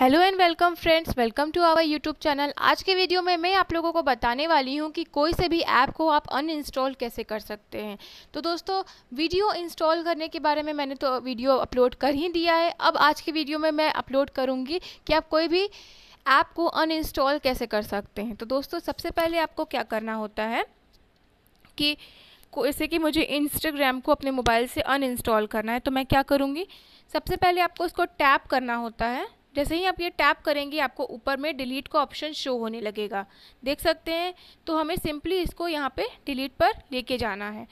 hello and welcome friends welcome to our YouTube channel आज के video में मैं आप लोगों को बताने वाली हूँ कि कोई से भी ऐप को आप अनइंस्टॉल कैसे कर सकते हैं तो दोस्तों वीडियो इंस्टॉल करने के बारे में मैंने तो वीडियो अपलोड कर ही दिया है अब आज की वीडियो में मैं अपलोड करूँगी कि आप कोई भी ऐप को अनइंस्टॉल कैसे कर सकते हैं तो दोस्तों सबसे पहले आपको क्या करना होता है कि जैसे कि मुझे इंस्टाग्राम को अपने मोबाइल से अनइंस्टॉल करना है तो मैं क्या करूँगी सबसे पहले आपको उसको टैप करना होता है जैसे ही आप ये टैप करेंगे आपको ऊपर में डिलीट का ऑप्शन शो होने लगेगा देख सकते हैं तो हमें सिंपली इसको यहाँ पे डिलीट पर लेके जाना है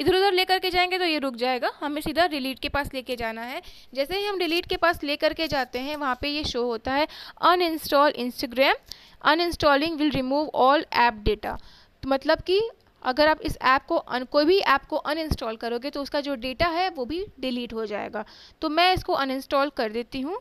इधर उधर लेकर के जाएंगे तो ये रुक जाएगा हमें सीधा डिलीट के पास लेके जाना है जैसे ही हम डिलीट के पास लेकर के जाते हैं वहाँ पे ये शो होता है uninstall Instagram uninstalling will remove all app data तो मतलब कि अगर आप इस ऐप को अन कोई भी ऐप को अन इंस्टॉल करोगे तो उसका जो डेटा है वो भी डिलीट हो जाएगा तो मैं इसको अन इंस्टॉल कर देती हूँ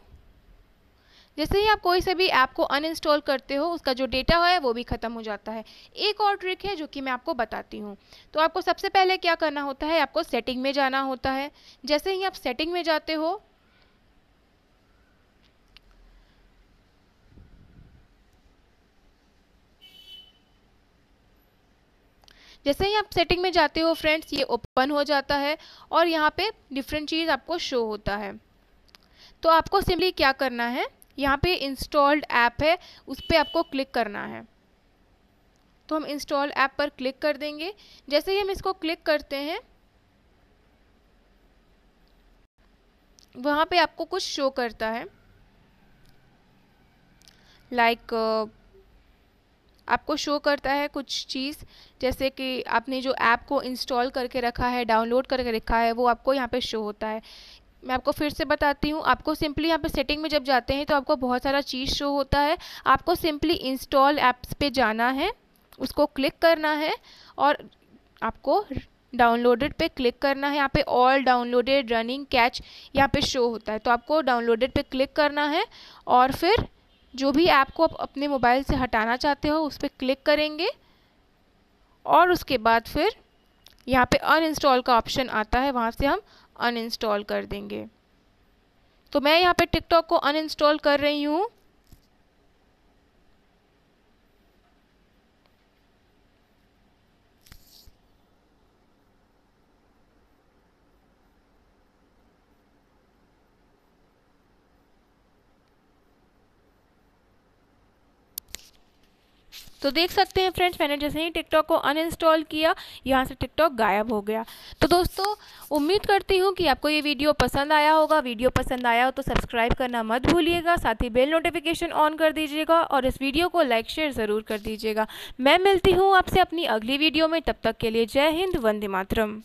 जैसे ही आप कोई से भी ऐप को अनइंस्टॉल करते हो उसका जो डेटा है वो भी ख़त्म हो जाता है एक और ट्रिक है जो कि मैं आपको बताती हूँ तो आपको सबसे पहले क्या करना होता है आपको सेटिंग में जाना होता है जैसे ही आप सेटिंग में जाते हो जैसे ही आप सेटिंग में जाते हो फ्रेंड्स ये ओपन हो जाता है और यहाँ पे डिफरेंट चीज़ आपको शो होता है तो आपको सिंपली क्या करना है यहाँ पे इंस्टॉल्ड ऐप है उस पर आपको क्लिक करना है तो हम इंस्टॉल ऐप पर क्लिक कर देंगे जैसे ही हम इसको क्लिक करते हैं वहाँ पे आपको कुछ शो करता है लाइक like, आपको शो करता है कुछ चीज़ जैसे कि आपने जो ऐप को इंस्टॉल करके रखा है डाउनलोड करके रखा है वो आपको यहाँ पे शो होता है मैं आपको फिर से बताती हूँ आपको सिंपली यहाँ पे सेटिंग में जब जाते हैं तो आपको बहुत सारा चीज़ शो होता है आपको सिंपली इंस्टॉल ऐप्स पे जाना है उसको क्लिक करना है और आपको डाउनलोडेड पे क्लिक करना है यहाँ पे ऑल डाउनलोडेड रनिंग कैच यहाँ पे शो होता है तो आपको डाउनलोडेड पे क्लिक करना है और फिर जो भी ऐप को आप अपने मोबाइल से हटाना चाहते हो उस पर क्लिक करेंगे और उसके बाद फिर यहाँ पे अनइंस्टॉल का ऑप्शन आता है वहाँ से हम अनइंस्टॉल कर देंगे तो मैं यहाँ पे टिकटॉक को अनइंस्टॉल कर रही हूँ तो देख सकते हैं फ्रेंड्स मैंने जैसे ही टिकटॉक को अनइंस्टॉल किया यहाँ से टिकटॉक गायब हो गया तो दोस्तों उम्मीद करती हूँ कि आपको ये वीडियो पसंद आया होगा वीडियो पसंद आया हो तो सब्सक्राइब करना मत भूलिएगा साथ ही बेल नोटिफिकेशन ऑन कर दीजिएगा और इस वीडियो को लाइक शेयर ज़रूर कर दीजिएगा मैं मिलती हूँ आपसे अपनी अगली वीडियो में तब तक के लिए जय हिंद वंदे मातरम